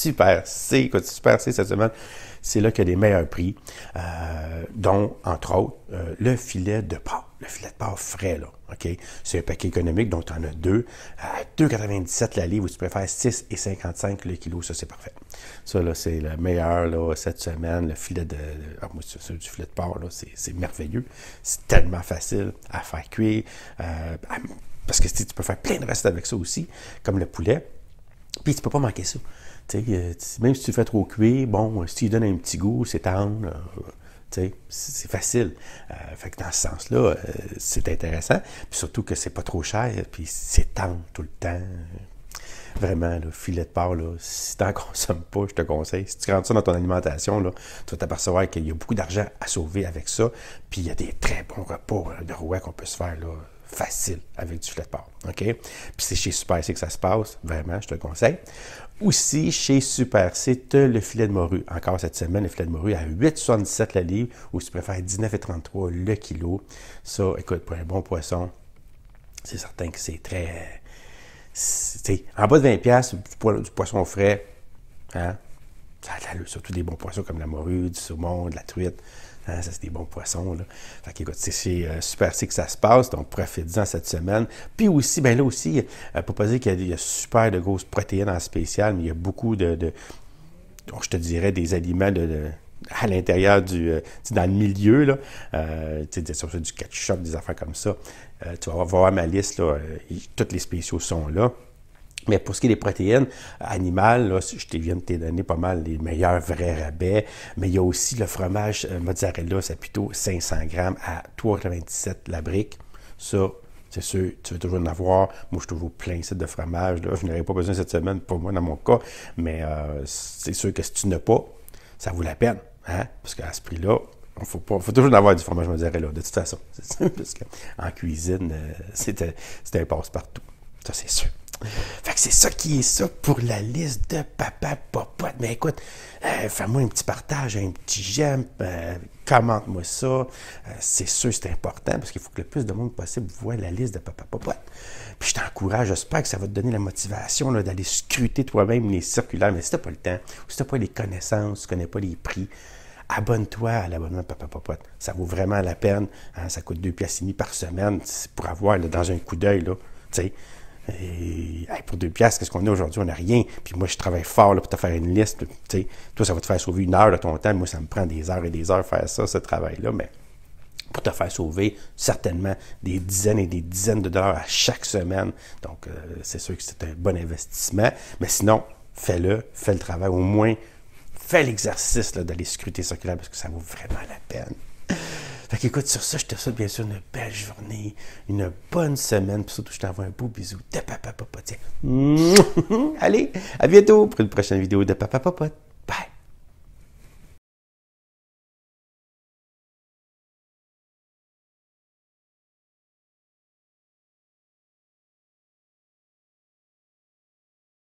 Super C. Écoute, Super C cette semaine, c'est là qu'il y a les meilleurs prix, euh, dont, entre autres, euh, le filet de porc. Le filet de porc frais, là. OK? C'est un paquet économique, dont tu en as deux. À euh, 2,97 la livre, ou tu préfères 6,55 le kilo, ça, c'est parfait. Ça, là, c'est le meilleur, là, cette semaine. Le filet de. Ah, moi, c'est du filet de porc, là, c'est merveilleux. C'est tellement facile à faire cuire. parce que tu peux faire plein de recettes avec ça aussi, comme le poulet. Puis tu ne peux pas manquer ça. Euh, même si tu fais trop cuire, bon, euh, si tu donnes un petit goût, c'est tendre. Euh, c'est facile. fait que dans ce sens-là, c'est intéressant. Puis surtout que c'est pas trop cher, puis c'est tendre tout le temps. Vraiment, le filet de porc, là, si tu n'en consommes pas, je te conseille. Si tu rentres ça dans ton alimentation, là, tu vas t'apercevoir qu'il y a beaucoup d'argent à sauver avec ça. Puis il y a des très bons repas de rouet qu'on peut se faire. Là facile avec du de porc, OK? Puis c'est chez Super C que ça se passe, vraiment, je te le conseille. Aussi, chez Super C, le filet de morue. Encore cette semaine, le filet de morue à 8,77 la livre, ou si tu préfères 19,33 le kilo. Ça, écoute, pour un bon poisson, c'est certain que c'est très... En bas de 20$ du poisson frais, hein? surtout des bons poissons comme la morue, du saumon, de la truite. Hein, ça, c'est des bons poissons. c'est euh, super c'est que ça se passe, donc profite en cette semaine. Puis aussi, ben là aussi, euh, pour pas dire qu'il y, a super de grosses protéines en spécial, mais il y a beaucoup de, de je te dirais, des aliments à l'intérieur du, euh, dans le milieu, là, du ketchup, des affaires comme ça. tu vas voir ma liste, là, toutes les spéciaux sont là. Mais pour ce qui est des protéines animales, là, je viens de te donner pas mal les meilleurs vrais rabais. Mais il y a aussi le fromage euh, mozzarella, c'est plutôt 500 grammes à 3,97 la brique. Ça, c'est sûr, tu veux toujours en avoir. Moi, je trouve toujours plein de fromage. Là. Je n'aurais pas besoin cette semaine, pour moi, dans mon cas. Mais euh, c'est sûr que si tu n'as pas, ça vaut la peine. Hein? Parce qu'à ce prix-là, il faut, toujours en avoir du fromage mozzarella, de toute façon. parce qu'en cuisine, euh, c'est un passe-partout. Ça, c'est sûr. Fait que c'est ça qui est ça pour la liste de papa popote. Mais écoute, euh, fais-moi un petit partage, un petit j'aime, euh, commente-moi ça. Euh, c'est sûr, c'est important parce qu'il faut que le plus de monde possible voit la liste de papa popote. Puis je t'encourage, j'espère que ça va te donner la motivation d'aller scruter toi-même les circulaires. Mais si t'as pas le temps, ou si t'as pas les connaissances, tu connais pas les prix, abonne-toi à l'abonnement Papa Popote. Ça vaut vraiment la peine. Hein. Ça coûte 2 piastres et demi par semaine pour avoir là, dans un coup d'œil. Tu sais, et, pour deux piastres, qu'est-ce qu'on a aujourd'hui? On n'a rien. Puis moi, je travaille fort pour te faire une liste. toi, ça va te faire sauver une heure de ton temps. Moi, ça me prend des heures et des heures faire ça, ce travail-là. Mais pour te faire sauver certainement des dizaines et des dizaines de dollars à chaque semaine. Donc, euh, c'est sûr que c'est un bon investissement. Mais sinon, fais-le, fais le travail. Au moins, fais l'exercice d'aller scruter circulaire parce que ça vaut vraiment la peine. Fait qu'écoute, sur ça, je te souhaite bien sûr une belle journée, une bonne semaine, puis surtout, je t'envoie un beau bisou de Papa Popote. Allez, à bientôt pour une prochaine vidéo de Papa Popote.